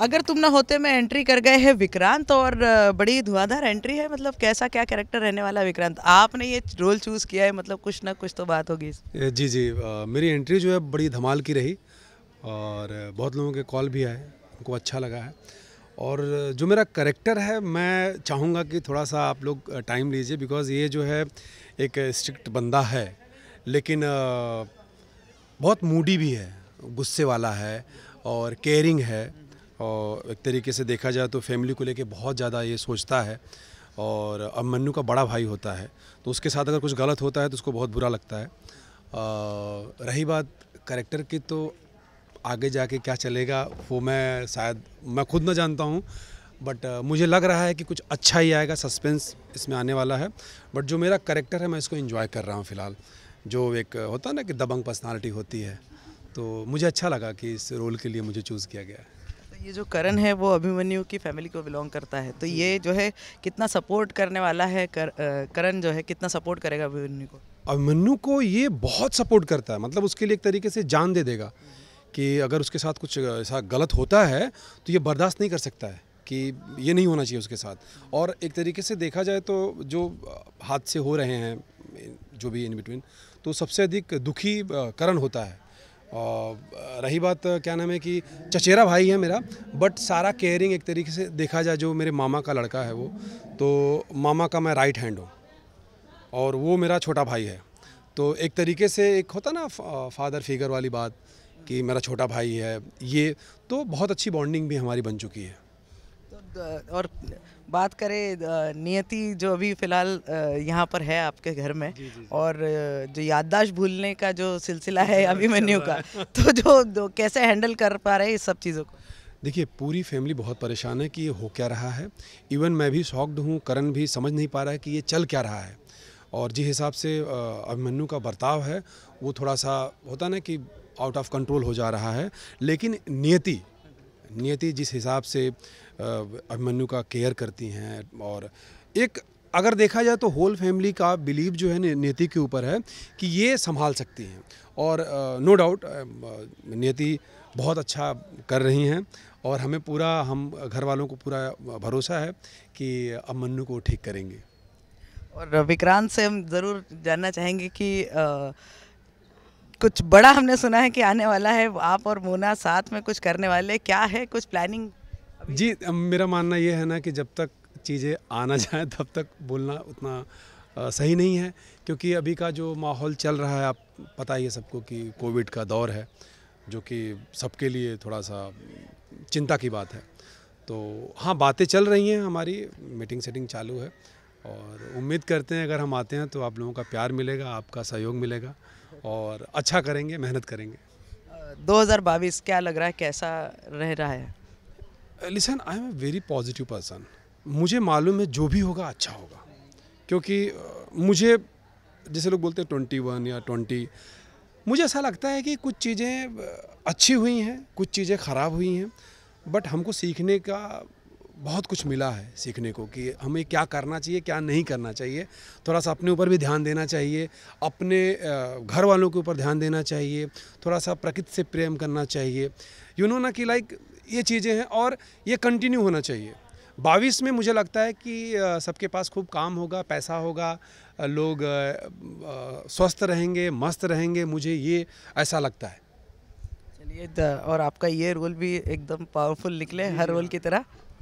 अगर तुम ना होते मैं एंट्री कर गए हैं विक्रांत और बड़ी धुआंधार एंट्री है मतलब कैसा क्या कैरेक्टर रहने वाला है विक्रांत आपने ये रोल चूज़ किया है मतलब कुछ ना कुछ तो बात होगी जी जी आ, मेरी एंट्री जो है बड़ी धमाल की रही और बहुत लोगों के कॉल भी आए उनको अच्छा लगा है और जो मेरा करेक्टर है मैं चाहूँगा कि थोड़ा सा आप लोग टाइम लीजिए बिकॉज़ ये जो है एक स्ट्रिक्ट बंदा है लेकिन बहुत मूडी भी है गुस्से वाला है और केयरिंग है और एक तरीके से देखा जाए तो फैमिली को लेके बहुत ज़्यादा ये सोचता है और अब मन्नू का बड़ा भाई होता है तो उसके साथ अगर कुछ गलत होता है तो उसको बहुत बुरा लगता है आ, रही बात करेक्टर की तो आगे जाके क्या चलेगा वो मैं शायद मैं खुद ना जानता हूँ बट मुझे लग रहा है कि कुछ अच्छा ही आएगा सस्पेंस इसमें आने वाला है बट जो मेरा करेक्टर है मैं इसको इन्जॉय कर रहा हूँ फ़िलहाल जो एक होता है ना कि दबंग पर्सनालिटी होती है तो मुझे अच्छा लगा कि इस रोल के लिए मुझे चूज़ किया गया है ये जो करण है वो अभिमन्यु की फैमिली को बिलोंग करता है तो ये जो है कितना सपोर्ट करने वाला है कर, करण जो है कितना सपोर्ट करेगा अभिमन्यु को अभिमन्यु को ये बहुत सपोर्ट करता है मतलब उसके लिए एक तरीके से जान दे देगा कि अगर उसके साथ कुछ ऐसा गलत होता है तो ये बर्दाश्त नहीं कर सकता है कि ये नहीं होना चाहिए उसके साथ और एक तरीके से देखा जाए तो जो हादसे हो रहे हैं जो भी इन बिटवीन तो सबसे अधिक दुखी करण होता है और रही बात क्या नाम है कि चचेरा भाई है मेरा बट सारा केयरिंग एक तरीके से देखा जाए जो मेरे मामा का लड़का है वो तो मामा का मैं राइट हैंड हूँ और वो मेरा छोटा भाई है तो एक तरीके से एक होता ना फादर फिगर वाली बात कि मेरा छोटा भाई है ये तो बहुत अच्छी बॉन्डिंग भी हमारी बन चुकी है और बात करें नियति जो अभी फ़िलहाल यहाँ पर है आपके घर में जी, जी, जी. और जो याददाश्त भूलने का जो सिलसिला है अभिमन्यु का तो जो, जो कैसे हैंडल कर पा रहे हैं इस सब चीज़ों को देखिए पूरी फैमिली बहुत परेशान है कि ये हो क्या रहा है इवन मैं भी शॉक्ड हूँ करण भी समझ नहीं पा रहा है कि ये चल क्या रहा है और जिस हिसाब से अभिमन्यु का बर्ताव है वो थोड़ा सा होता ना कि आउट ऑफ कंट्रोल हो जा रहा है लेकिन नियति नियति जिस हिसाब से अभिमन्यु का केयर करती हैं और एक अगर देखा जाए तो होल फैमिली का बिलीव जो है नियति के ऊपर है कि ये संभाल सकती हैं और नो डाउट नियति बहुत अच्छा कर रही हैं और हमें पूरा हम घर वालों को पूरा भरोसा है कि अब मन्नू को ठीक करेंगे और विक्रांत से हम ज़रूर जानना चाहेंगे कि आ, कुछ बड़ा हमने सुना है कि आने वाला है आप और मोना साथ में कुछ करने वाले क्या है कुछ प्लानिंग जी मेरा मानना यह है ना कि जब तक चीज़ें आना जाए तब तक बोलना उतना आ, सही नहीं है क्योंकि अभी का जो माहौल चल रहा है आप पता ही है सबको कि कोविड का दौर है जो कि सबके लिए थोड़ा सा चिंता की बात है तो हाँ बातें चल रही हैं हमारी मीटिंग सेटिंग चालू है और उम्मीद करते हैं अगर हम आते हैं तो आप लोगों का प्यार मिलेगा आपका सहयोग मिलेगा और अच्छा करेंगे मेहनत करेंगे दो क्या लग रहा है कैसा रह रहा है listen I am a very positive person मुझे मालूम है जो भी होगा अच्छा होगा क्योंकि मुझे जैसे लोग बोलते हैं ट्वेंटी वन या ट्वेंटी मुझे ऐसा लगता है कि कुछ चीज़ें अच्छी हुई हैं कुछ चीज़ें ख़राब हुई हैं बट हमको सीखने का बहुत कुछ मिला है सीखने को कि हमें क्या करना चाहिए क्या नहीं करना चाहिए थोड़ा सा अपने ऊपर भी ध्यान देना चाहिए अपने घर वालों के ऊपर ध्यान देना चाहिए थोड़ा सा प्रकृति से प्रेम करना चाहिए यू नो ना कि लाइक ये चीज़ें हैं और ये कंटिन्यू होना चाहिए बाईस में मुझे लगता है कि सबके पास खूब काम होगा पैसा होगा लोग स्वस्थ रहेंगे मस्त रहेंगे मुझे ये ऐसा लगता है चलिए और आपका ये रोल भी एकदम पावरफुल निकले हर रोल हाँ। की तरह